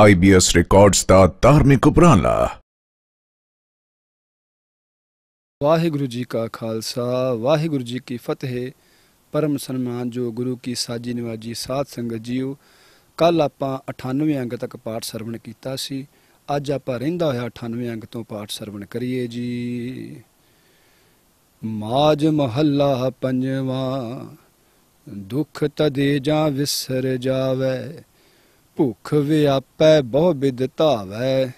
IBS records ਦਾ ਧਾਰਮਿਕ ਉਪਰਾਲਾ ਵਾਹਿਗੁਰੂ ਜੀ ਕਾ ਖਾਲਸਾ ਵਾਹਿਗੁਰੂ ਜੀ ਕੀ ਫਤਿਹ ਪਰਮ ਸਨਮਾਨ ਜੋ ਗੁਰੂ ਕੀ ਸਾਜੀ ਨਿਵਾਜੀ ਸਾਧ ਸੰਗਤ ਜੀਓ ਕੱਲ ਆਪਾਂ 98 ਅੰਗ ਤੱਕ ਪਾਠ ਸਰਵਣ ਕੀਤਾ ਸੀ ਅੱਜ ਆਪਾਂ ਰਹਿੰਦਾ ਹੋਇਆ 98 ਅੰਗ ਤੋਂ ਪਾਠ ਸਰਵਣ ਕਰੀਏ ਜੀ ਮਾਜ ਮਹੱਲਾ ਪੰਜਵਾ ਦੁਖ ਤਦੇ ਜਾਂ ਵਿਸਰ ਜਾਵੇ ਭੁੱਖ ਵਿਆਪੈ ਬਹੁ ਬਿਦ ਧਾਵੈ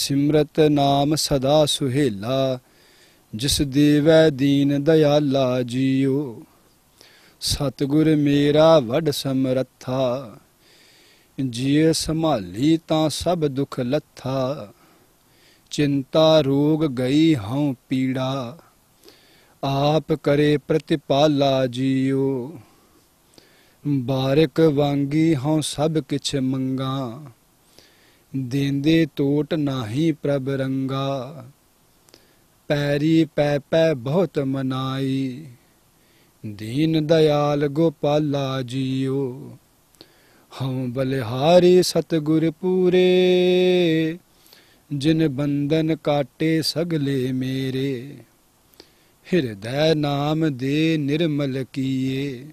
ਸਿਮਰਤ ਨਾਮ ਸਦਾ ਸੁਹੇਲਾ ਜਿਸ ਦੇਵੈ ਦੀਨ ਦਇਆਲਾ ਜੀਉ ਸਤਗੁਰ ਮੇਰਾ ਵੱਡ ਸਮਰੱਥਾ ਜੀਏ ਸੰਭਾਲੀ ਤਾਂ ਸਭ ਦੁਖ ਲੱਥਾ ਚਿੰਤਾ ਰੋਗ ਗਈ ਹਉ ਪੀੜਾ ਆਪ ਕਰੇ ਪ੍ਰਤਿਪਾਲਾ ਜੀਉ ਬਾਰਿਕ ਵਾਂਗੀ ਹਉ ਸਭ ਕਿਛ ਮੰਗਾ ਦੇਂਦੇ ਟੋਟ ਨਾਹੀ ਪ੍ਰਭ ਰੰਗਾ ਪੈਰੀ ਪੈ ਪੈ ਬਹੁਤ ਮਨਾਈ ਦੀਨ ਦਿਆਲ ਗੋਪਾਲਾ ਜੀਓ ਹਉ ਬਲਿਹਾਰੀ ਸਤਗੁਰ ਪੂਰੇ ਜਿਨ ਬੰਧਨ ਕਾਟੇ ਸਗਲੇ ਮੇਰੇ ਹਿਰਦੈ ਨਾਮ ਦੇ ਨਿਰਮਲ ਕੀਏ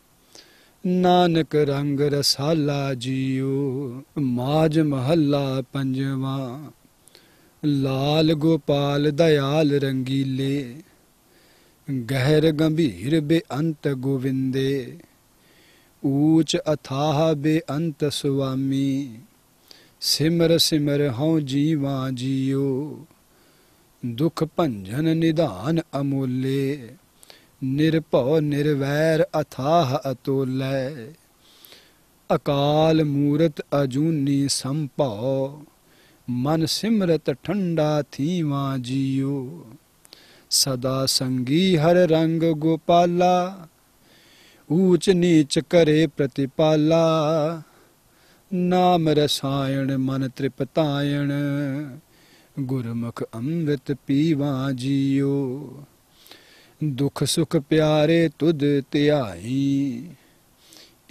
ਨਾਨਕ ਰੰਗ ਰਸਾਲਾ ਜੀਉ ਮਾਜ ਮਹੱਲਾ ਪੰਜਵਾ ਲਾਲ ਗੋਪਾਲ ਦਇਆਲ ਰੰਗੀਲੇ ਗਹਿਰ ਗੰਭੀਰ ਬੇਅੰਤ ਗੋਵਿੰਦੇ ਊਚ ਅਥਾਹ ਬੇਅੰਤ ਸੁਆਮੀ ਸਿਮਰ ਸਿਮਰ ਹਉ ਜੀਵਾ ਜੀਉ ਦੁਖ ਭੰਜਨ ਨਿਧਾਨ ਅਮੋਲੇ ਨਿਰਭਉ ਨਿਰਵੈਰ ਅਥਾਹ ਅਤੋਲੈ ਅਕਾਲ ਮੂਰਤ ਅਜੂਨੀ ਸੰਭਉ ਮਨ ਸਿਮਰਤ ਠੰਡਾ ਥੀਵਾ ਜੀਉ ਸਦਾ ਸੰਗੀ ਹਰ ਰੰਗ ਗੋਪਾਲਾ ਊਚ ਨੀਚ ਕਰੇ ਪ੍ਰਤੀਪਾਲਾ ਨਾਮ ਰਸਾਇਣ ਮਨ ਤ੍ਰਿਪਤਾਇਣ ਗੁਰਮੁਖ ਅੰਮ੍ਰਿਤ ਪੀਵਾ ਜੀਉ ਦੁਖ ਸੁਖ ਪਿਆਰੇ ਤੁਧ ਧਿਆਈ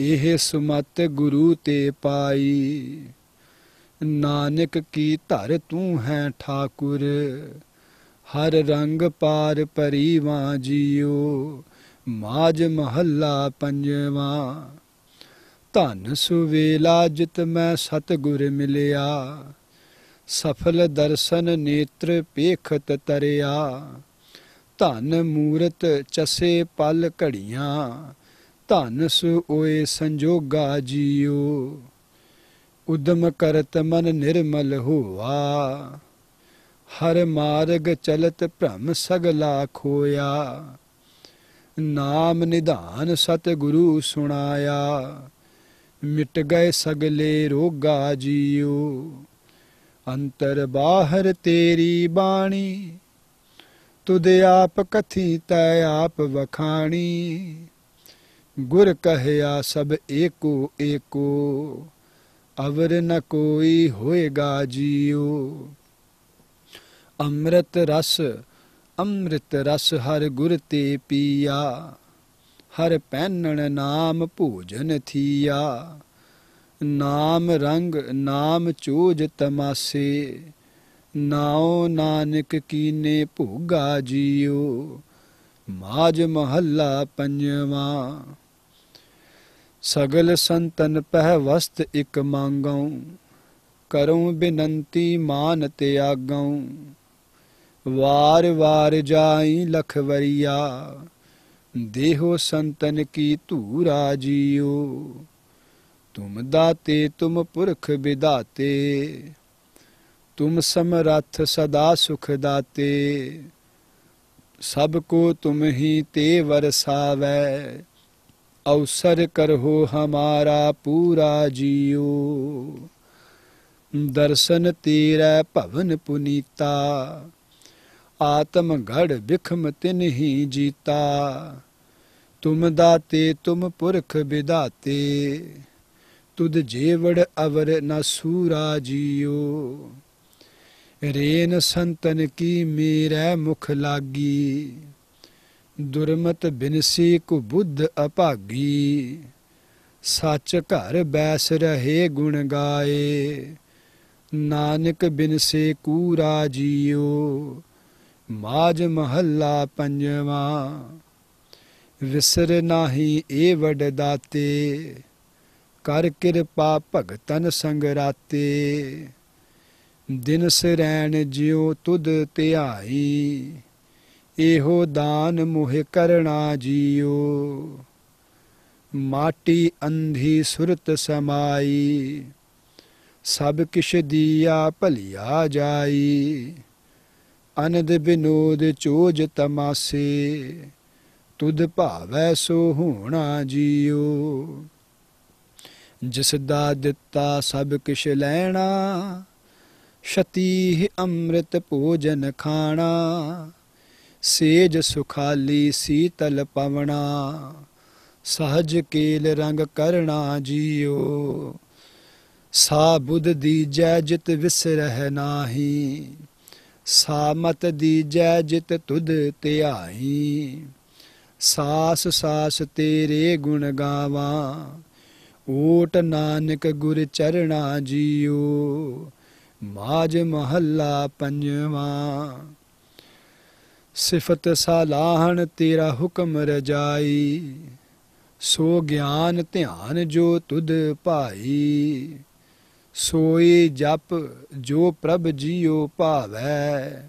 ਇਹ ਸੁਮਤ ਗੁਰੂ ਤੇ ਪਾਈ ਨਾਨਕ ਕੀ ਧਰ ਤੂੰ ਹੈ ਠਾਕੁਰ ਹਰ ਰੰਗ ਪਾਰ ਪਰਿਵਾ ਜੀਓ ਮਾਜ ਮਹੱਲਾ ਪੰਜਵਾ ਧਨ ਸੁਵੇਲਾ ਜਿਤ ਮੈਂ ਸਤਗੁਰ ਮਿਲਿਆ ਸਫਲ ਦਰਸ਼ਨ ਨੇਤਰ ਪੇਖਤ ਤਰਿਆ ਧਨ ਮੂਰਤ ਚਸੇ ਪਲ ਘੜੀਆਂ ਧਨ ਸੋਏ ਓਏ ਸੰਜੋਗਾ ਜੀਓ ਉਦਮ ਕਰਤ ਮਨ ਨਿਰਮਲ ਹੋਆ ਹਰ ਮਾਰਗ ਚਲਤ ਭ੍ਰਮ ਸਗਲਾ ਖੋਇਆ ਨਾਮ ਨਿਧਾਨ ਸਤ ਗੁਰੂ ਸੁਣਾਇਆ ਮਿਟ ਗਏ ਸਗਲੇ ਰੋਗਾ ਜੀਓ ਅੰਤਰ ਬਾਹਰ ਤੇਰੀ ਬਾਣੀ ਤੁਦੇ ਆਪ ਕਥੀ ਤੈ ਆਪ ਵਖਾਣੀ ਗੁਰ ਕਹਿਆ ਸਭ ਏਕੋ ਏਕੋ ਅਵਰ ਨ ਕੋਈ ਹੋਏਗਾ ਜੀਉ ਅੰਮ੍ਰਿਤ ਰਸ ਅੰਮ੍ਰਿਤ ਰਸ ਹਰ ਗੁਰ ਤੇ ਪੀਆ ਹਰ ਪੈਨਣ ਨਾਮ ਭੋਜਨ ਥੀਆ ਨਾਮ ਰੰਗ ਨਾਮ ਚੋਜ ਤਮਾਸੇ ਨਾਉ ਨਾਨਕ ਕੀਨੇ ਭੋਗਾ ਜੀਉ ਮਾਜ ਮਹੱਲਾ ਪੰਜਵਾ ਸਗਲ ਸੰਤਨ ਪਹਿ ਵਸਤ ਇਕ ਮੰਗਉ ਕਰਉ ਬਿਨੰਤੀ ਮਾਨ ਤਿਆਗਉ ਵਾਰ ਵਾਰ ਜਾਈ ਲਖ ਵਰੀਆ ਦੇਹੋ ਸੰਤਨ ਕੀ ਧੂਰਾ ਜੀਉ ਤੁਮ ਦਾਤੇ ਤੁਮ ਪੁਰਖ ਵਿਦਾਤੇ ਤੁਮ ਸਮਰੱਥ ਸਦਾ ਸੁਖ ਦਾਤੇ ਸਭ ਕੋ ਤੁਮ ਹੀ ਤੇ ਵਰਸਾਵੇ ਅਵਸਰ ਕਰੋ ਹਮਾਰਾ ਪੂਰਾ ਜੀਉ ਦਰਸ਼ਨ ਤੇਰਾ ਭਵਨ ਪੁਨੀਤਾ ਆਤਮ ਘੜ ਵਿਖਮ ਤਿਨਹੀ ਜੀਤਾ ਤੁਮ ਦਾਤੇ ਤੁਮ ਪੁਰਖ ਵਿਦਾਤੇ ਤੁਧ ਜੇਵੜ ਅਵਰ ਨਾ ਸੂਰਾ ਜੀਉ रेन संतन की मेरा मुख लागी दुर्मत बिनसी बुद्ध अभागी सच घर बैस रहे गुण गाए नानक बिनसे कूरा जियो माज महला पंजवा विसर नाही ए वड दाते कर कृपा भगतन संग राते ਦਿਨ ਸਰੈਣ ਜਿਉ ਤੁਧ ਧਿਆਈ ਇਹੋ ਦਾਨ ਮੋਹਿ ਕਰਣਾ ਜੀਉ ਮਾਟੀ ਅੰਧੀ ਸੁਰਤ ਸਮਾਈ ਸਭ ਕਿਛ ਦੀਆ ਭਲਿਆ ਜਾਈ ਅਨੰਦ ਬਿਨੋਦ ਚੋਜ ਤਮਾਸੇ ਤੁਧ ਭਾਵੈ ਸੋ ਹੋਣਾ ਜੀਉ ਜਿਸ ਦਾ ਦਿੱਤਾ ਸਭ ਕਿਛ ਲੈਣਾ ਸ਼ਤੀਹ ਅੰਮ੍ਰਿਤ ਭੋਜਨ ਖਾਣਾ ਸੇਜ ਸੁਖਾਲੀ ਸੀਤਲ ਪਵਣਾ ਸਹਜ ਕੇਲ ਰੰਗ ਕਰਣਾ ਜੀਓ ਸਾ ਬੁੱਧ ਦੀ ਜੈ ਜਿਤ ਵਿਸਰਹਿ ਨਾਹੀ ਸਾ ਮਤ ਦੀ ਜੈ ਜਿਤ ਤੁਧ ਧਿਆਈ ਸਾਸ ਸਾਸ ਤੇਰੇ ਗੁਣ ਗਾਵਾਂ ਓਟ ਨਾਨਕ ਗੁਰ ਚਰਣਾ ਜੀਓ ਮਾਜ ਮਹੱਲਾ ਪੰਜਵਾਂ ਸਿਫਤ ਸਾਲਾਹਣ ਤੇਰਾ ਹੁਕਮ ਰਜਾਈ ਸੋ ਗਿਆਨ ਧਿਆਨ ਜੋ ਤੁਧ ਭਾਈ ਸੋਈ ਜਪ ਜੋ ਪ੍ਰਭ ਜੀਉ ਭਾਵੈ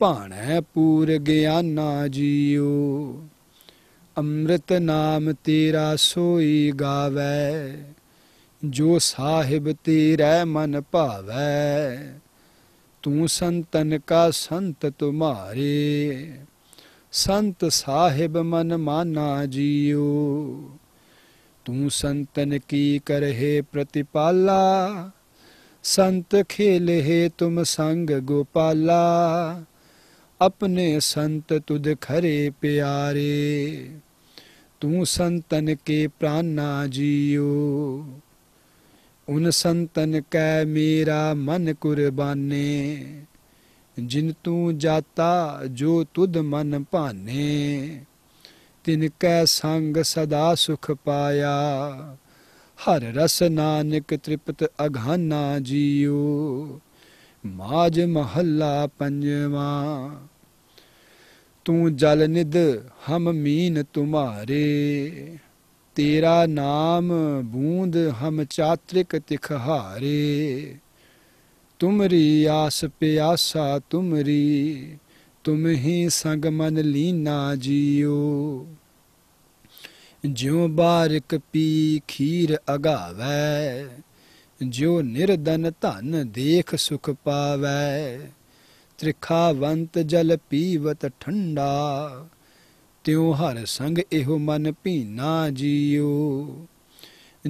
ਭਾਣੈ ਪੂਰ ਗਿਆਨਾ ਜੀਉ ਅੰਮ੍ਰਿਤ ਨਾਮ ਤੇਰਾ ਸੋਈ ਗਾਵੈ ਜੋ ਸਾਹਿਬ ਤੇਰੇ ਮਨ ਭਾਵੈ ਤੂੰ ਸੰਤਨ ਕਾ ਸੰਤ ਤੁਮਾਰੇ ਸੰਤ ਸਾਹਿਬ ਮਨ ਮਾਨਾ ਜੀਓ ਤੂੰ ਸੰਤਨ ਕੀ ਕਰਹਿ ਪ੍ਰਤਿਪਾਲਾ ਸੰਤ ਖੇਲਹਿ ਤੁਮ ਸੰਗ ਗੋਪਾਲਾ ਆਪਣੇ ਸੰਤ ਤੁਧ ਖਰੇ ਪਿਆਰੇ ਤੂੰ ਸੰਤਨ ਕੇ ਪ੍ਰਾਨਾ ਜੀਓ ਉਨ ਸੰਤਨ ਕੈ ਮੇਰਾ ਮਨ ਕੁਰਬਾਨੇ ਜਿਨ ਤੂੰ ਜਾਤਾ ਜੋ ਤੁਧ ਮਨ ਭਾਨੇ ਤਿਨ ਕੈ ਸੰਗ ਸਦਾ ਸੁਖ ਪਾਇਆ ਹਰ ਰਸ ਨਾਨਕ ਤ੍ਰਿਪਤ ਅਗਹਾਨਾ ਜੀਉ ਮਾਜ ਮਹੱਲਾ ਪੰਜਵਾ ਤੂੰ ਜਲ ਨਿਦ ਹਮ ਮੀਨ ਤੁਮਾਰੇ ਤੇਰਾ ਨਾਮ ਬੂੰਦ ਹਮ ਚਾਤ੍ਰਿਕ ਤਿਖ ਹਾਰੇ ਤੁਮਰੀ ਆਸ ਪਿਆਸਾ ਤੁਮਰੀ ਤੁਮ ਹੀ ਸੰਗ ਮਨ ਲੀਨਾ ਜਿਉ ਜਿਉ ਬਾਰਕ ਪੀ ਖੀਰ ਅਗਾਵੇ ਜਿਉ ਨਿਰਦਨ ਧਨ ਦੇਖ ਸੁਖ ਪਾਵੇ ਤ੍ਰਿਖਾਵੰਤ ਜਲ ਪੀਵਤ ਠੰਡਾ ਤਿਉ ਹਰ ਸੰਗ ਇਹੋ ਮਨ ਭੀਨਾ ਜੀਉ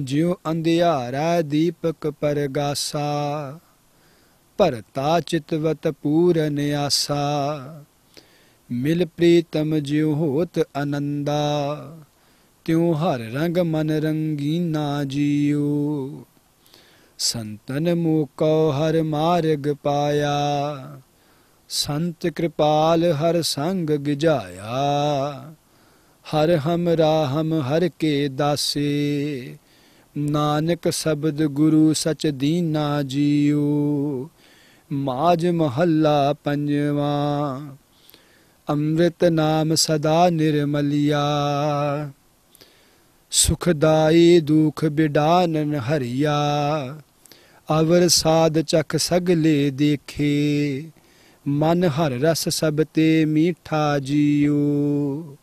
ਜਿਉ ਅੰਧਿਆਰਾ ਦੀਪਕ ਪਰਗਾਸਾ ਭਰਤਾ ਚਿਤਵਤ ਪੂਰਨ ਆਸਾ ਮਿਲ ਪ੍ਰੀਤਮ ਜਿਉ ਹੋਤ ਅਨੰਦਾ ਤਿਉ ਹਰ ਰੰਗ ਮਨ ਰੰਗੀਨਾ ਜੀਉ ਸੰਤਨ ਮੂਕੋ ਹਰ ਮਾਰਗ ਪਾਇਆ ਸੰਤ ਕਿਰਪਾਲ ਹਰ ਸੰਗ ਗਿਜਾਇਆ ਹਰ ਹਮ ਹਰ ਕੇ ਦਾਸੇ ਨਾਨਕ ਸ਼ਬਦ ਗੁਰੂ ਸਚ ਦੀਨਾ ਜੀਉ ਮਾਜ ਮਹੱਲਾ ਪੰਜਵਾ ਅੰਮ੍ਰਿਤ ਨਾਮ ਸਦਾ ਨਿਰਮਲਿਆ ਸੁਖਦਾਈ ਦੁਖ ਬਿਡਾਨਨ ਹਰੀਆ ਅਵਰ ਸਾਧ ਚਖ ਸਗਲੇ ਦੇਖੇ ਮਨ ਹਰ ਰਸ ਸਭ ਤੇ ਮੀਠਾ ਜੀਉ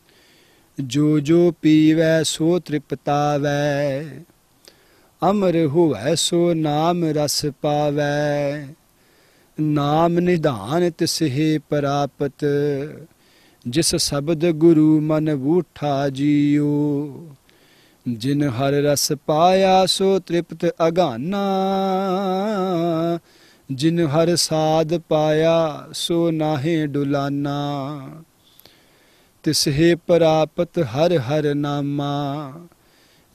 ਜੋ ਜੋ ਪੀਵੈ ਸੋ ਤ੍ਰਿਪਤਾਵੈ ਅਮਰ ਹੋਵੈ ਸੋ ਨਾਮ ਰਸ ਪਾਵੈ ਨਾਮ ਨਿਧਾਨ ਤਿਸਹਿ ਪ੍ਰਾਪਤ ਜਿਸ ਸ਼ਬਦ ਗੁਰੂ ਮਨ ਬੂਠਾ ਜੀਉ ਜਿਨ ਹਰ ਰਸ ਪਾਇਆ ਸੋ ਤ੍ਰਿਪਤ ਅਗਾਨਾ ਜਿਨ ਹਰ ਸਾਧ ਪਾਇਆ ਸੋ ਨਾਹੇ ਡੁਲਾਨਾ ਤਿਸਹੇ ਪ੍ਰਾਪਤ ਹਰ ਹਰ ਨਾਮਾ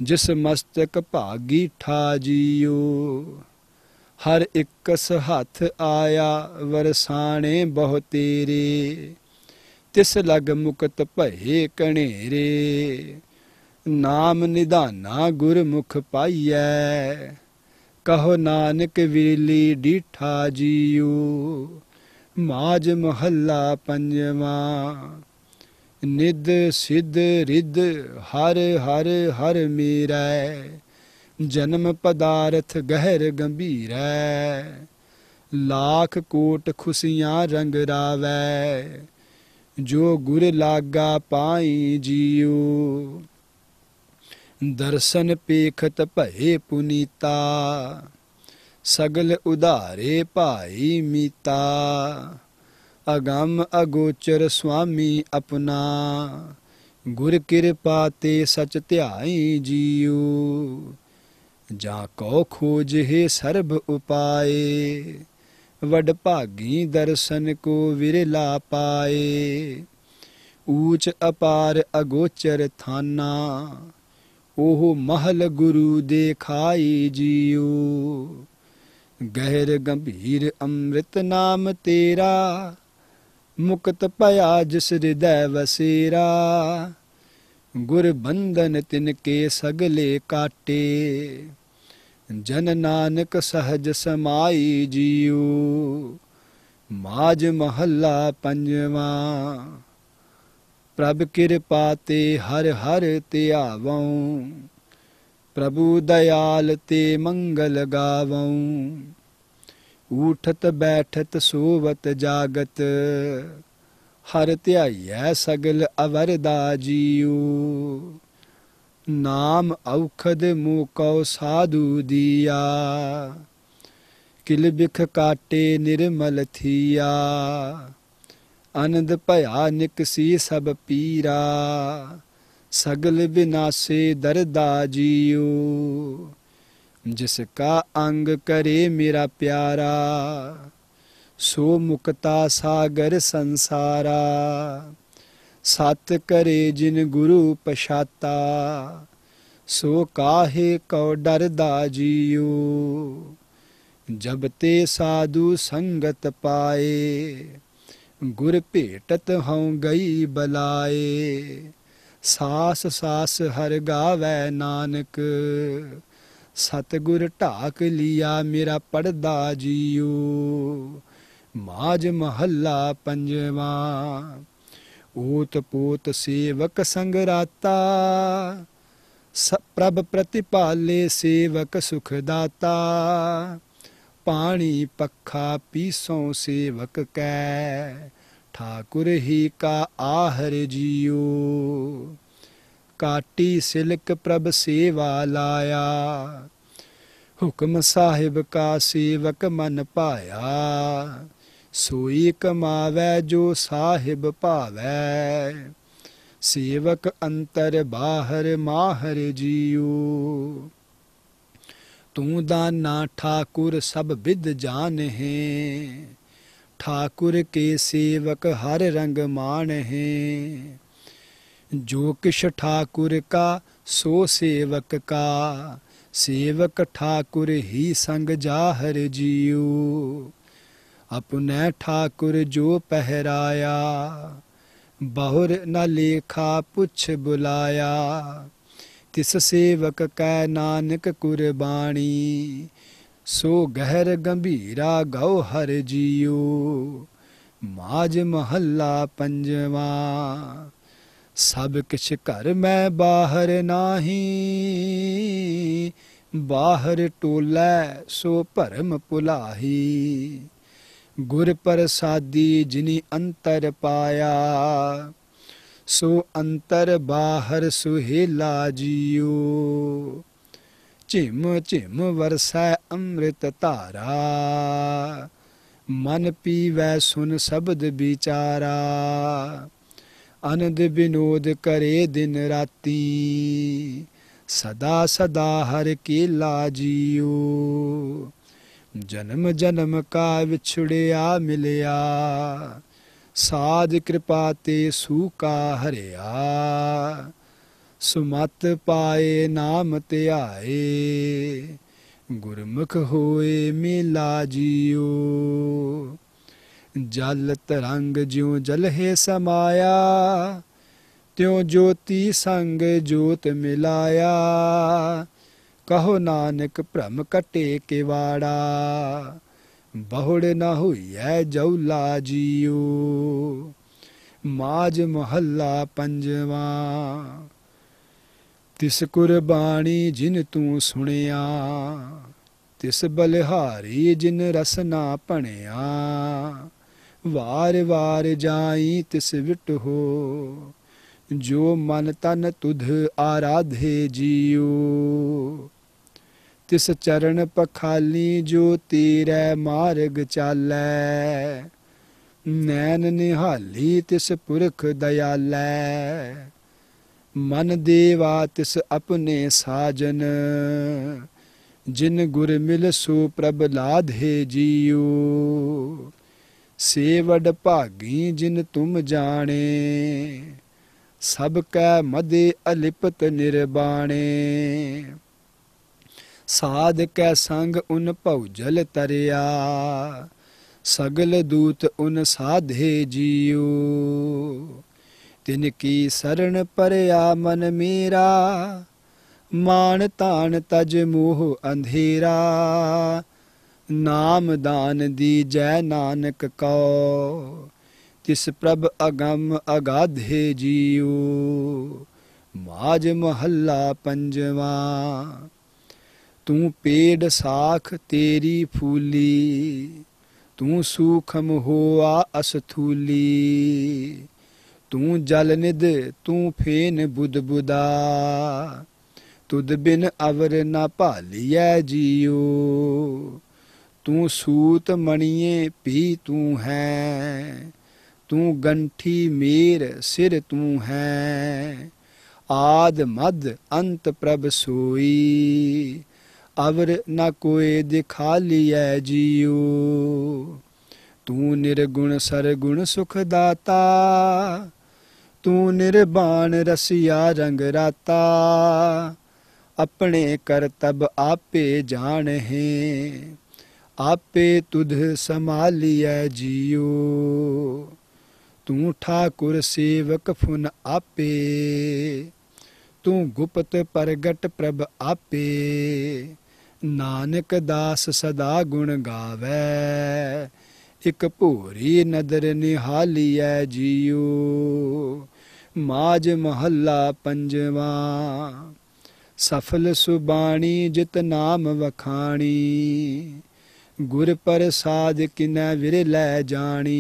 ਜਿਸ ਮਸਤਕ ਭਾਗੀ ਠਾ ਜੀਓ ਹਰ ਇਕਸ ਹੱਥ ਆਇਆ ਵਰਸਾਣੇ ਬਹੁ ਤੇਰੇ ਤਿਸ ਲਗ ਮੁਕਤ ਭਏ ਕਣੇਰੇ ਨਾਮ ਨਿਧਾਨਾ ਗੁਰਮੁਖ ਪਾਈਐ ਕਹੋ ਨਾਨਕ ਵੀਲੀ ਡੀਠਾ ਜੀਉ ਮਾਜ ਮਹੱਲਾ ਪੰਜਵਾ ਨਿਦ ਸਿਦ ਰਿਦ ਹਰ ਹਰ ਹਰ ਮੀਰੈ ਜਨਮ ਪਦਾਰਥ ਗਹਿਰ ਗੰਭੀਰੈ ਲੱਖ ਕੋਟ ਖੁਸ਼ੀਆਂ ਰੰਗ ਰਾਵੈ ਜੋ ਗੁਰ ਲਾਗਾ ਪਾਈ ਜੀਉ दर्शन पेखत पहे पुनीता सगल उदारे पाई मीता अगम अगोचर स्वामी अपना गुर कृपा ते सच त्याई जियो जा को खोज हे सर्ब उपाए वड भागी दर्शन को विरला पाए ऊच अपार अगोचर थाना ਉਹ ਮਹਲ ਗੁਰੂ ਦੇ ਖਾਈ ਜੀਉ ਗਹਿਰ ਗੰਭੀਰ ਅੰਮ੍ਰਿਤ ਨਾਮ ਤੇਰਾ ਮੁਕਤ ਪਿਆ ਜਿਸ ਹਿਰਦੈ ਵਸੇਰਾ ਗੁਰ ਬੰਧਨ ਤਿਨ ਕੇ ਸਗਲੇ ਕਾਟੇ ਜਨ ਨਾਨਕ ਸਹਜ ਸਮਾਈ ਜੀਉ ਮਾਜ ਮਹੱਲਾ ਪੰਜਵਾ ਪ੍ਰਭ ਕਿਰਪਾ ਤੇ ਹਰ ਹਰ ਧਿਆਵਉ ਪ੍ਰਭੂ ਦਇਆਲ ਤੇ ਮੰਗਲ ਗਾਵਉ ਉਠਤ ਬੈਠਤ ਸੋਵਤ ਜਾਗਤ ਹਰ ਧਿਆਈਐ ਸਗਲ ਅਵਰਦਾ ਜੀਉ ਨਾਮ ਔਖਦ ਮੂਕਉ ਸਾਧੂ ਦੀਆ ਕਿਲ ਬਿਖ ਕਾਟੇ ਨਿਰਮਲ ਥੀਆ आनंद भया निकसी सब पीरा सगल विनाशे दरदा जियो जिसका अंग करे मेरा प्यारा सो मुक्ता सागर संसारा सत करे जिन गुरु पशाता सो काहे कौ डरदा जियो जब ते साधु संगत पाए ਗੁਰ ਭੇਟਤ ਹਉ ਗਈ ਬਲਾਏ ਸਾਸ ਸਾਸ ਹਰ ਗਾਵੇ ਨਾਨਕ ਸਤਗੁਰ ਢਾਕ ਲਿਆ ਮੇਰਾ ਪੜਦਾ ਜੀਉ ਮਾਜ ਮਹੱਲਾ ਪੰਜਵਾ ਊਤ ਪੂਤ ਸੇਵਕ ਸੰਗ ਰਾਤਾ ਪ੍ਰਭ ਪ੍ਰਤਿਪਾਲੇ ਸੇਵਕ ਸੁਖ ਦਾਤਾ ਪਾਣੀ ਪੱਖਾ ਪੀਸੋਂ ਸੇਵਕ ਕੈ ਠਾਕੁਰ ਹੀ ਕਾ ਆਹਰ ਜੀਉ ਕਾਟੀ ਸਿਲਕ ਪ੍ਰਭ ਸੇਵਾ ਲਾਇਆ ਹੁਕਮ ਸਾਹਿਬ ਕਾ ਸੇਵਕ ਮਨ ਪਾਇਆ ਸੋਈ ਕਮਾਵੇ ਜੋ ਸਾਹਿਬ ਭਾਵੇ ਸੇਵਕ ਅੰਤਰ ਬਾਹਰ ਮਾਹਰ ਜੀਉ ਤੂੰ ਦਾਨਾ ਠਾਕੁਰ ਸਭ ਵਿਦ ਜਾਣ ਹੈ ਠਾਕੁਰ ਕੇ ਸੇਵਕ ਹਰ ਰੰਗ ਮਾਣ ਹੈ ਜੋ ਕਿਛ ਠਾਕੁਰ ਕਾ ਸੋ ਸੇਵਕ ਕਾ ਸੇਵਕ ਠਾਕੁਰ ਹੀ ਸੰਗ ਜਾਹਰ ਜੀਉ ਆਪਣੇ ਠਾਕੁਰ ਜੋ ਪਹਿਰਾਇਆ ਬਹੁਰ ਨਾ ਲੇਖਾ ਪੁੱਛ ਬੁਲਾਇਆ ਤਿਸ ਸੇਵਕ ਕੈ ਨਾਨਕ ਕੁਰਬਾਣੀ ਸੋ ਗਹਿਰ ਗੰਭੀਰਾ ਗਉ ਹਰ ਜੀਉ ਮਾਜ ਮਹੱਲਾ ਪੰਜਵਾ ਸਭ ਕਿਛ ਘਰ ਮੈਂ ਬਾਹਰ ਨਾਹੀ ਬਾਹਰ ਟੋਲੇ ਸੋ ਭਰਮ ਪੁਲਾਹੀ ਗੁਰ ਪ੍ਰਸਾਦੀ ਜਿਨੀ ਅੰਤਰ ਪਾਇਆ ਸੋ ਅੰਤਰ ਬਾਹਰ ਸੁਹੇਲਾ ਜੀਉ ਝਿਮ ਝਿਮ ਵਰਸੈ ਅੰਮ੍ਰਿਤ ਧਾਰਾ ਮਨ ਪੀਵੈ ਸੁਨ ਸ਼ਬਦ ਵਿਚਾਰਾ ਅਨੰਦ ਬਿਨੋਦ ਕਰੇ ਦਿਨ ਰਾਤੀ ਸਦਾ ਸਦਾ ਹਰ ਕੇਲਾ ਜੀਉ ਜਨਮ ਜਨਮ ਕਾ ਵਿਛੜਿਆ ਮਿਲਿਆ ਸਾਜ ਕਿਰਪਾ ਤੇ ਸੂਕਾ ਹਰਿਆ ਸੁਮਤ ਪਾਏ ਨਾਮ ਧਿਆਏ ਗੁਰਮੁਖ ਹੋਏ ਮਿਲਾ ਜੀਉ ਜਲ ਤਰੰਗ ਜਿਉ ਜਲ ਹੈ ਸਮਾਇਆ ਤਿਉ ਜੋਤੀ ਸੰਗ ਜੋਤ ਮਿਲਾਇਆ ਕਹੋ ਨਾਨਕ ਭ੍ਰਮ ਕਟੇ ਕਿਵਾੜਾ ਬਹੁੜ ਨਾ ਹੋਈਐ ਜਉ ਲਾਜੀਓ ਮਾਜ ਮਹੱਲਾ ਪੰਜਵਾ ਤਿਸ ਕੁਰਬਾਣੀ ਜਿਨ ਤੂੰ ਸੁਣਿਆ ਤਿਸ ਬਲਿਹਾਰੀ ਜਿਨ ਰਸਨਾ ਭਣਿਆ ਵਾਰ ਵਾਰ ਜਾਈ ਤਿਸ ਵਿਟ ਹੋ ਜੋ ਮਨ ਤਨ ਤੁਧ ਆਰਾਧੇ ਜੀਉ ਤਿਸ ਚਰਨ ਪਖਾਲੀ ਜੋ ਤੇਰੇ ਮਾਰਗ ਚਾਲੈ ਨੈਣ ਨਿਹਾਲੀ ਤਿਸ ਪੁਰਖ ਦਇਆਲੈ ਮਨ ਦੇਵਾ ਤਿਸ ਆਪਣੇ ਸਾਜਨ ਜਿਨ ਗੁਰ ਮਿਲ ਸੋ ਪ੍ਰਭ ਲਾਧੇ ਜੀਉ ਸੇਵਡ ਭਾਗੀ ਜਿਨ ਤੁਮ ਜਾਣੇ ਸਭ ਕੈ ਮਦੇ ਅਲਿਪਤ ਨਿਰਬਾਣੇ ਸਾਧ ਕੈ ਸੰਗ ਉਨ ਜਲ ਤਰਿਆ ਸਗਲ ਦੂਤ ਉਨ ਸਾਧੇ ਜੀਉ ਤਿਨ ਕੀ ਸਰਣ ਪਰਿਆ ਮਨ ਮੇਰਾ ਮਾਨ ਤਾਨ ਤਜ ਮੋਹ ਅੰਧੇਰਾ ਨਾਮ ਦਾਨ ਦੀ ਜੈ ਨਾਨਕ ਕਉ ਤਿਸ ਪ੍ਰਭ ਅਗੰਮ ਅਗਾਧੇ ਜੀਉ ਮਾਜ ਮਹੱਲਾ ਪੰਜਵਾ ਤੂੰ ਪੇੜ ਸਾਖ ਤੇਰੀ ਫੂਲੀ ਤੂੰ ਸੂਖਮ ਹੋਆ ਅਸਥੂਲੀ ਤੂੰ ਜਲ ਨਿਦ ਤੂੰ ਫੇਨ ਬੁਦਬੁਦਾ ਤੁਦ ਬਿਨ ਅਵਰ ਨਾ ਭਾਲੀਐ ਜੀਉ ਤੂੰ ਸੂਤ ਮਣੀਏ ਪੀ ਤੂੰ ਹੈ ਤੂੰ ਗੰਠੀ ਮੇਰ ਸਿਰ ਤੂੰ ਹੈ ਆਦ ਮਦ ਅੰਤ ਪ੍ਰਭ ਸੋਈ ਅਵਰ ਨਾ ਕੋਏ ਦਿਖਾ ਲਿਐ ਜੀਉ ਤੂੰ ਨਿਰਗੁਣ ਸਰਗੁਣ ਸੁਖ ਦਾਤਾ ਤੂੰ ਨਿਰਬਾਨ ਰਸਿਆ ਰੰਗ ਰਾਤਾ ਆਪਣੇ ਕਰਤਬ ਆਪੇ ਜਾਣਹਿ ਆਪੇ ਤੁਧ ਸਮਾਲੀਐ ਜੀਉ ਤੂੰ ਠਾਕੁਰ ਸੇਵਕ ਫੁਨ ਆਪੇ ਤੂੰ ਗੁਪਤ ਪ੍ਰਗਟ ਪ੍ਰਭ ਆਪੇ ਨਾਨਕ ਦਾਸ ਸਦਾ ਗੁਣ ਗਾਵੇ ਇਕ ਭੂਰੀ ਨਦਰ ਨਿਹਾਲੀਐ ਜੀਉ ਮਾਜ ਮਹੱਲਾ ਪੰਜਵਾ ਸਫਲ ਸੁਬਾਣੀ ਜਿਤ ਨਾਮ ਵਖਾਣੀ ਗੁਰ ਪ੍ਰਸਾਦ ਕਿਨੈ ਲੈ ਜਾਣੀ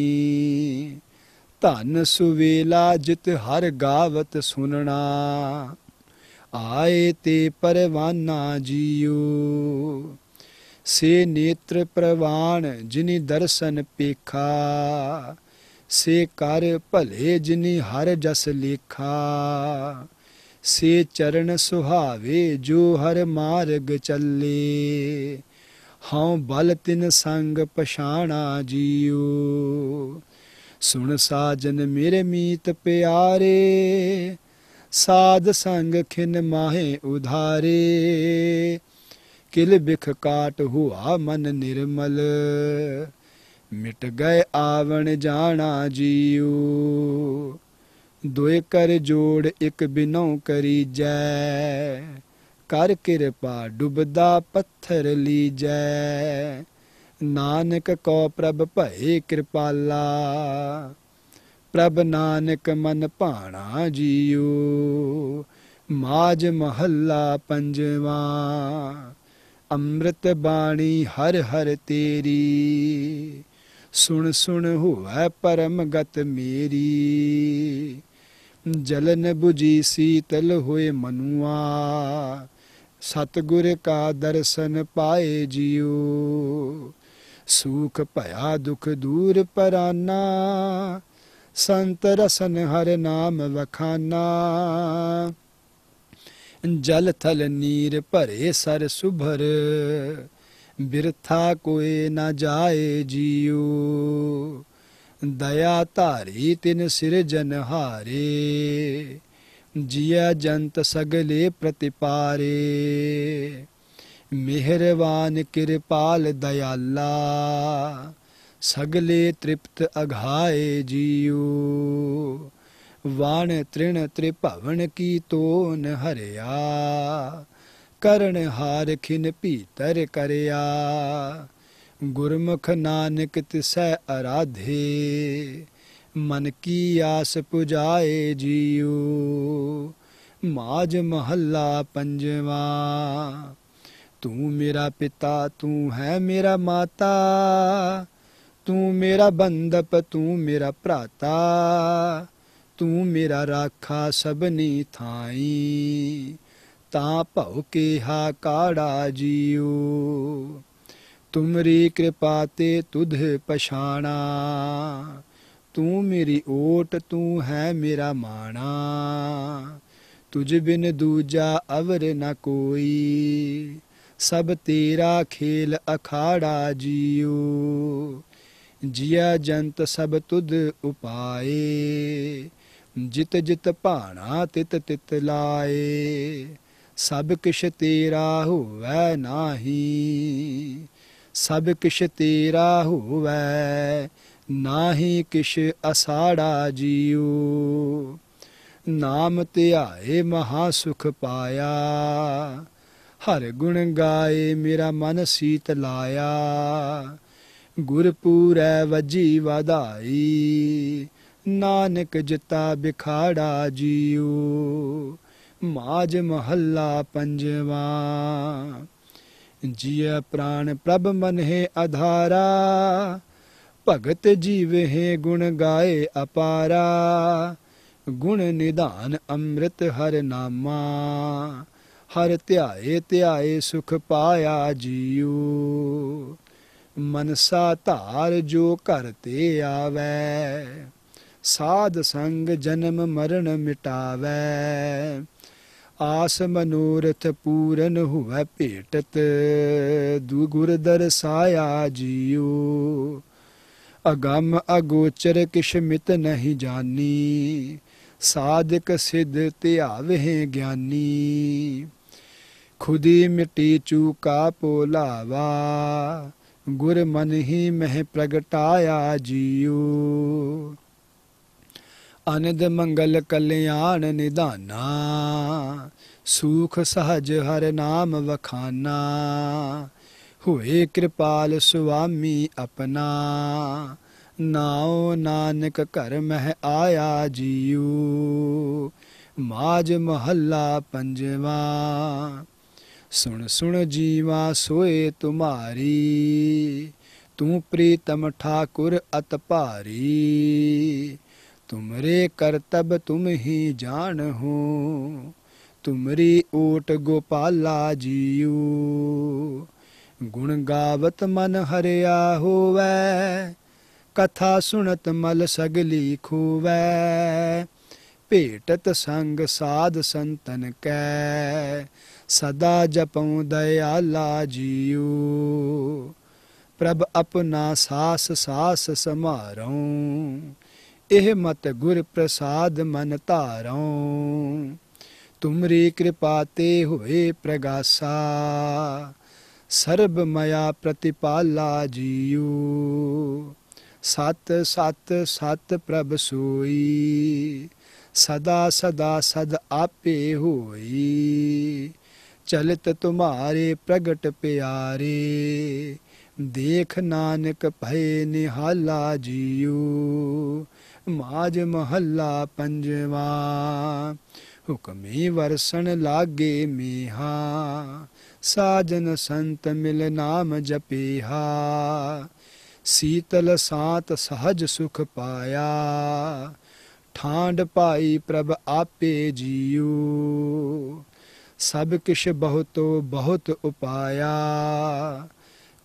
ਧਨ ਸੁਵੇਲਾ ਜਿਤ ਹਰ ਗਾਵਤ ਸੁਨਣਾ ਆਏ ਤੇ ਪਰਵਾਨਾ ਜੀਉ ਸੇ ਨੇਤਰ ਪ੍ਰਵਾਨ ਜਿਨੀ ਦਰਸ਼ਨ ਪੇਖਾ ਸੇ ਕਰ ਭਲੇ ਜਿਨੀ ਹਰ ਜਸ ਲੇਖਾ ਸੇ ਚਰਨ ਸੁਹਾਵੇ ਜੋ ਹਰ ਮਾਰਗ ਚੱਲੇ ਹਉ ਬਲ ਤਿਨ ਸੰਗ ਪਛਾਣਾ ਜੀਉ ਸੁਣ ਸਾਜਨ ਮੇਰੇ ਮੀਤ ਪਿਆਰੇ ਸਾਧ ਸੰਗ ਖਿਨ ਮਾਹੇ ਉਧਾਰੇ ਕਿਲ ਬਿਖ ਕਾਟ ਹੁਆ ਮਨ ਨਿਰਮਲ ਮਿਟ ਗਏ ਆਵਣ ਜਾਣਾ ਜੀਉ ਦੁਇ ਕਰ ਜੋੜ ਇਕ ਬਿਨਉ ਜੈ ਕਰ ਕਿਰਪਾ ਡੁਬਦਾ ਪੱਥਰ ਲੀਜੈ ਨਾਨਕ ਕੋ ਪ੍ਰਭ ਭਏ ਕਿਰਪਾਲਾ ਪ੍ਰਭ ਨਾਨਕ ਮਨ ਭਾਣਾ ਜੀਉ ਮਾਜ ਮਹੱਲਾ ਪੰਜਵਾ ਅੰਮ੍ਰਿਤ ਬਾਣੀ ਹਰ ਹਰ ਤੇਰੀ ਸੁਣ ਸੁਣ ਹੋਵੇ ਪਰਮ ਗਤ ਮੇਰੀ ਜਲਨ 부ਜੀ ਸੀਤਲ ਹੋਏ ਮਨੁਆ ਸਤਗੁਰ ਕਾ ਦਰਸ਼ਨ ਪਾਏ ਜੀਉ ਸੁਖ ਭਇਆ ਦੁਖ ਦੂਰ ਪਰਾਨਾ संत रसन हर नाम वखाना जल थल नीर भरे सर सुभर बिरथा कोए न जाए जियो दया तारी तिन सिर जन हारे जिया जंत सगले प्रतिपारे मेहरबान कृपाल दयाला सगले तृप्त अघाए जियो वाण तृण त्रिपवन की तोन हरिया करण हार खिन पीतर करया गुरमुख नानक तिस आराधे मन की आस पुजाए जियो माज महल्ला पंजवा तू मेरा पिता तू है मेरा माता ਤੂੰ ਮੇਰਾ ਬੰਦਪ ਤੂੰ ਮੇਰਾ ਭਰਾਤਾ ਤੂੰ ਮੇਰਾ ਰਾਖਾ ਸਭਨੀ ਥਾਈ ਤਾਂ ਭਉ ਹਾ ਕਾੜਾ ਜੀਉ ਤੁਮਰੀ ਕਿਰਪਾ ਤੇ ਤੁਧ ਪਛਾਣਾ ਤੂੰ ਮੇਰੀ ਓਟ ਤੂੰ ਹੈ ਮੇਰਾ ਮਾਣਾ ਤੁਝ ਬਿਨ ਦੂਜਾ ਅਵਰ ਨ ਕੋਈ ਸਭ ਤੇਰਾ ਖੇਲ ਅਖਾੜਾ ਜੀਉ ਜੀਆ ਜੰਤ ਸਭ ਤੁਧ ਉਪਾਏ ਜਿਤ ਜਿਤ ਭਾਣਾ ਤਿਤ ਤਿਤ ਲਾਏ ਸਭ ਕਿਛ ਤੇਰਾ ਹੋਵੈ ਨਾਹੀ ਸਭ ਕਿਛ ਤੇਰਾ ਹੋਵੈ ਨਾਹੀ ਕਿਛ ਅਸਾੜਾ ਜੀਉ ਨਾਮ ਧਿਆਏ ਮਹਾ ਸੁਖ ਪਾਇਆ ਹਰ ਗੁਣ ਗਾਏ ਮੇਰਾ ਮਨ ਸੀਤ ਲਾਇਆ ਗੁਰਪੂਰੈ ਵਜੀ ਵਧਾਈ ਨਾਨਕ ਜਿਤਾ ਬਿਖਾੜਾ ਜੀਉ ਮਾਜ ਮਹੱਲਾ ਪੰਜਵਾ ਜੀਅ ਪ੍ਰਾਨ ਪ੍ਰਭ ਮਨ ਹੈ ਆਧਾਰਾ ਭਗਤ ਜੀਵ ਹੈ ਗੁਣ ਗਾਏ ਅਪਾਰਾ ਗੁਣ ਨਿਧਾਨ ਅੰਮ੍ਰਿਤ ਹਰ ਨਾਮਾ ਹਰ ਧਿਆਏ ਧਿਆਏ ਸੁਖ ਪਾਇਆ ਜੀਉ ਮਨਸਾ ਧਾਰ ਜੋ ਘਰ ਤੇ ਆਵੇ ਸਾਧ ਸੰਗ ਜਨਮ ਮਰਨ ਮਿਟਾਵੇ ਆਸ ਮਨੂਰਥ ਪੂਰਨ ਹੋਵੇ ਭੇਟਤ ਦੂ ਗੁਰ ਦਰਸਾਇਆ ਜੀਉ ਅਗੰਮ ਅਗੋਚਰ ਕਿਛ ਮਿਤ ਨਹੀਂ ਜਾਣੀ ਸਾਧਕ ਸਿਧ ਧਿਆਵਹਿ ਗਿਆਨੀ ਖੁਦੀ ਮਿਟੀ ਚੂਕਾ ਪੋਲਾਵਾ ਗੁਰ ਮਨ ਹੀ ਮਹਿ ਪ੍ਰਗਟਾਇਆ ਜੀਉ ਅਨੰਦ ਮੰਗਲ ਕਲਿਆਣ ਨਿਧਾਨਾ ਸੁਖ ਸਹਜ ਹਰ ਨਾਮ ਵਖਾਨਾ ਹੋਏ ਕਿਰਪਾਲ ਸੁਆਮੀ ਆਪਣਾ ਨਾਉ ਨਾਨਕ ਘਰ ਮਹਿ ਆਇਆ ਜੀਉ ਮਾਜ ਮਹੱਲਾ ਪੰਜਵਾ ਸੁਣ ਸੁਣ ਜੀਵਾ ਸੋਏ ਤੁਮਾਰੀ ਤੂੰ ਪ੍ਰੀਤਮ ਠਾਕੁਰ ਅਤ ਭਾਰੀ ਤੁਮਰੇ ਕਰਤਬ ਤੁਮ ਹੀ ਜਾਣ ਹੋ ਤੁਮਰੀ ਓਟ ਗੋਪਾਲਾ ਜੀਉ ਗੁਣ ਗਾਵਤ ਮਨ ਹਰਿਆ ਹੋਵੇ ਕਥਾ ਸੁਣਤ ਮਲ ਸਗਲੀ ਖੋਵੇ ਭੇਟਤ ਸੰਗ ਸਾਧ ਸੰਤਨ ਕੈ ਸਦਾ ਜਪਉ ਦਇਆਲਾ ਜੀਉ ਪ੍ਰਭ ਆਪਣਾ ਸਾਸ ਸਾਸ ਸਮਾਰਉ ਇਹ ਮਤ ਗੁਰ ਪ੍ਰਸਾਦ ਮਨ ਧਾਰਉ ਤੁਮਰੀ ਕਿਰਪਾ ਤੇ ਹੋਏ ਪ੍ਰਗਾਸਾ ਸਰਬ ਮਇਆ ਪ੍ਰਤਿਪਾਲਾ ਜੀਉ ਸਤ ਸਤ ਸਤ ਪ੍ਰਭ ਸੋਈ ਸਦਾ ਸਦਾ ਸਦ ਆਪੇ ਹੋਈ चलत तुम्हारे प्रगट प्यारे देख नानक भय निहला जियो माज महला पंजवा हुक्मे वर्षण लागे मेहा साजन संत मिल नाम जपेहा शीतल सात सहज सुख पाया ठांड पाई प्रभ आपे जियो सब किश बहुत बहुत उपाया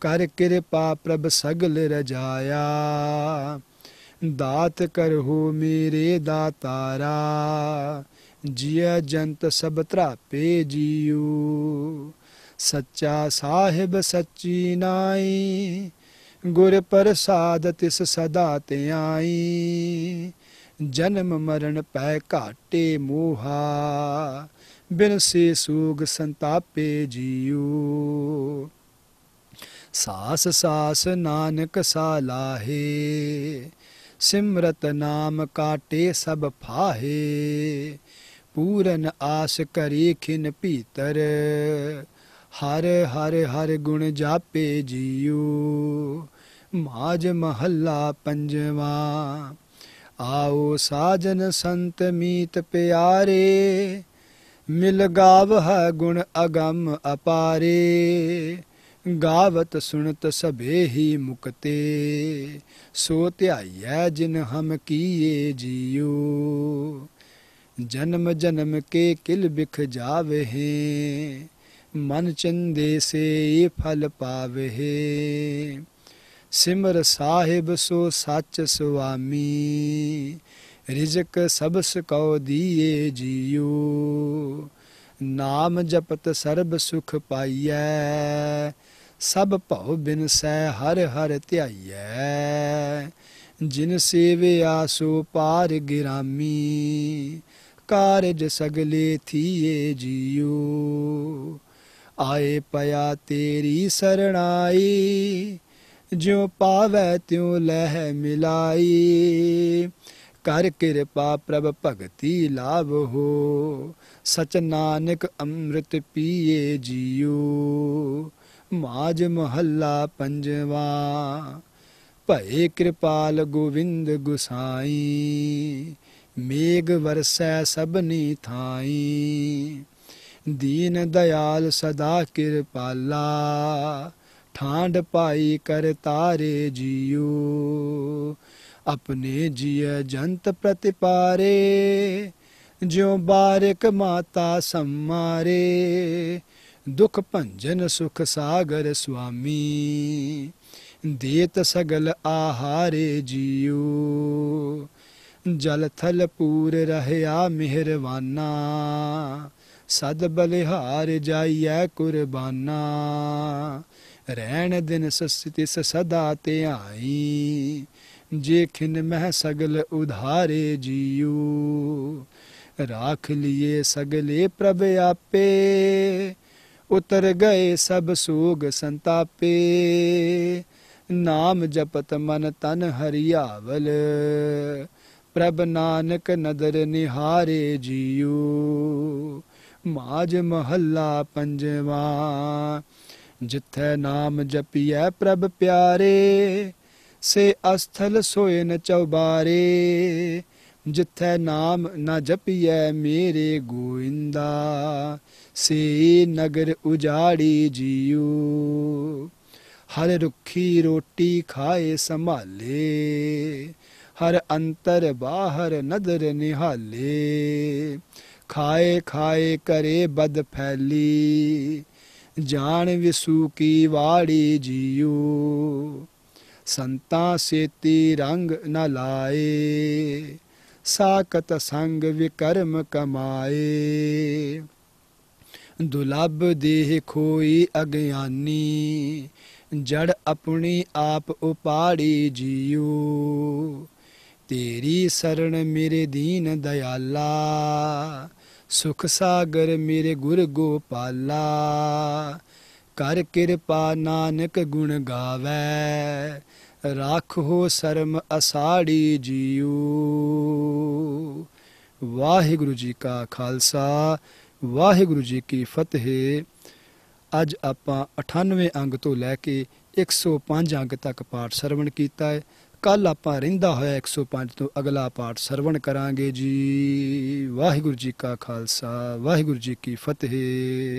कर कृपा प्रभ सगल रजाया दात करहु मेरे दातारा जिया जंत सब त्रापे जियो सच्चा साहिब सच्ची नाई गुर प्रसाद तिस सदा त्याई जन्म मरण पै काटे मोहा ਬਿਨਸੇ ਸੂਗ ਸੰਤਾਪੇ ਜੀਉ ਸਾਸ ਸਾਸ ਨਾਨਕ ਸਾਲਾਹੇ ਸਿਮਰਤ ਨਾਮ ਕਾਟੇ ਸਭ ਫਾਹੇ ਪੂਰਨ ਆਸ ਕਰੀ ਖਿਨ ਭੀਤਰ ਹਰ ਹਰ ਹਰ ਗੁਣ ਜਾਪੇ ਜੀਉ ਮਾਜ ਮਹੱਲਾ ਪੰਜਵਾ ਆਓ ਸਾਜਨ ਸੰਤ ਮੀਤ ਪਿਆਰੇ मिल गाव है गुण अगम अपारे गावत सुनत सभे ही मुकते सो त्याय जिन हम किए जियो जन्म जन्म के किल बिख जावे हैं मन चंदे से फल पावे सिमर साहिब सो सच स्वामी ਰਿਜਕ ਸਬਸ ਕਉ ਦੀਏ ਜੀਉ ਨਾਮ ਜਪਤ ਸਰਬ ਸੁਖ ਪਾਈਐ ਸਭ ਭਉ ਬਿਨ ਸੈ ਹਰ ਹਰ ਧਿਆਈਐ ਜਿਨ ਸੇਵਿਆ ਸੋ ਪਾਰ ਗਿਰਾਮੀ ਕਾਰਜ ਸਗਲੇ ਥੀਏ ਜੀਉ ਆਏ ਪਿਆ ਤੇਰੀ ਸਰਣਾਈ ਜਿਉ ਪਾਵੈ ਤਿਉ ਲਹਿ ਮਿਲਾਈ कर कृपा प्रभ भक्ति लाभ हो सच नानक अमृत पिए जियो माज महला पंजवा भय कृपाल गोविंद गुसाई मेघ वरसै सबनी थाई दीन दयाल सदा कृपाला ठांड पाई कर तारे जियो ਆਪਣੇ ਜੀਅ ਜੰਤ ਪ੍ਰਤਿਪਾਰੇ ਜਿਉ ਬਾਰਿਕ ਮਾਤਾ ਸੰਮਾਰੇ ਦੁਖ ਭੰਜਨ ਸੁਖ ਸਾਗਰ ਸੁਆਮੀ ਦੇਤ ਸਗਲ ਆਹਾਰੇ ਜੀਉ ਜਲ ਥਲ ਪੂਰ ਰਹਿਆ ਮਿਹਰਵਾਨਾ ਸਦ ਬਲਿਹਾਰ ਜਾਈਐ ਕੁਰਬਾਨਾ ਰਹਿਣ ਦਿਨ ਸਸਤਿ ਸਦਾ ਧਿਆਈ जेखिन मह सगल उधारे जियो राख लिए सगले प्रभ आपे उतर गए सब सोग संतापे नाम जपत मन तन हरियावल प्रभ नानक नदर निहारे जियो माज महला पंजवा जिथे नाम जपिए प्रभ प्यारे ਸੇ ਅਸਥਲ ਸੋਏ ਨ ਚੌਬਾਰੇ ਜਿੱਥੈ ਨਾਮ ਨਾ ਜਪੀਐ ਮੇਰੇ ਗੋਇੰਦਾ ਸੇ ਨਗਰ ਉਜਾੜੀ ਜੀਉ ਹਰ ਰੁੱਖੀ ਰੋਟੀ ਖਾਏ ਸੰਭਾਲੇ ਹਰ ਅੰਤਰ ਬਾਹਰ ਨਦਰ ਨਿਹਾਲੇ ਖਾਏ ਖਾਏ ਕਰੇ ਬਦ ਫੈਲੀ ਜਾਣ ਵਿਸੂ ਕੀ ਵਾੜੀ ਜੀਉ ਸੰਤਾ ਸੇਤੀ ਰੰਗ ਨ ਲਾਏ ਸਾਕਤ ਸੰਗ ਵਿਕਰਮ ਕਮਾਏ ਦੁਲਬ ਦੇਹ ਖੋਈ ਅਗਿਆਨੀ ਜੜ ਆਪਣੀ ਆਪ ਉਪਾੜੀ ਜੀਉ ਤੇਰੀ ਸਰਣ ਮੇਰੇ ਦੀਨ ਦਇਆਲਾ ਸੁਖ ਸਾਗਰ ਮੇਰੇ ਗੁਰ ਗੋਪਾਲਾ ਕਰ ਕਿਰਪਾ ਨਾਨਕ ਗੁਣ ਗਾਵੇ ਹੋ ਸਰਮ ਅਸਾੜੀ ਜੀਉ ਵਾਹਿਗੁਰੂ ਜੀ ਕਾ ਖਾਲਸਾ ਵਾਹਿਗੁਰੂ ਜੀ ਕੀ ਫਤਿਹ ਅੱਜ ਆਪਾਂ 98 ਅੰਗ ਤੋਂ ਲੈ ਕੇ 105 ਅੰਗ ਤੱਕ ਪਾਠ ਸਰਵਣ ਕੀਤਾ ਹੈ ਕੱਲ ਆਪਾਂ ਰਹਿੰਦਾ ਹੋਇਆ 105 ਤੋਂ ਅਗਲਾ ਪਾਠ ਸਰਵਣ ਕਰਾਂਗੇ ਜੀ ਵਾਹਿਗੁਰੂ ਜੀ ਕਾ ਖਾਲਸਾ ਵਾਹਿਗੁਰੂ ਜੀ ਕੀ ਫਤਿਹ